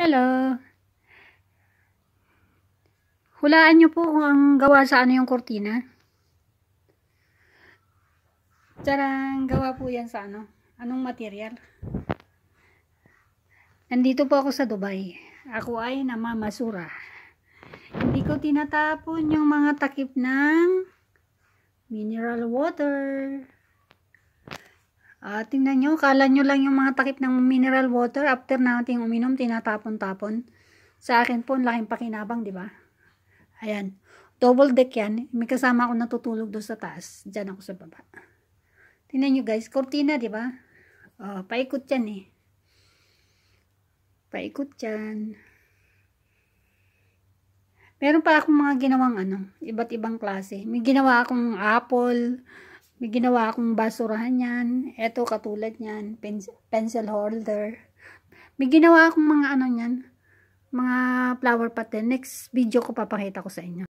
Hello. Hulaan niyo po kung ang gawa sa ano yung kurtina. Charang, gawa po yan sa ano. Anong material? Nandito po ako sa Dubai. Ako ay namamasura. Hindi ko tinatapon yung mga takip ng mineral water. Uh, tingnan nyo, kala nyo lang yung mga takip ng mineral water after natin uminom, tinatapon-tapon. Sa akin po, laking pakinabang, di ba? Ayan. Double deck yan. May kasama ako natutulog doon sa taas. Diyan ako sa baba. Tingnan nyo guys, cortina, di ba? Oh, paikot yan eh. Paikot yan. Meron pa akong mga ginawang ano, iba't ibang klase. May ginawa akong apple, may ginawa akong basurahan yan. Ito, katulad yan. Pencil holder. May ginawa akong mga ano yan. Mga flower pot. Next video ko papakita ko sa inyo.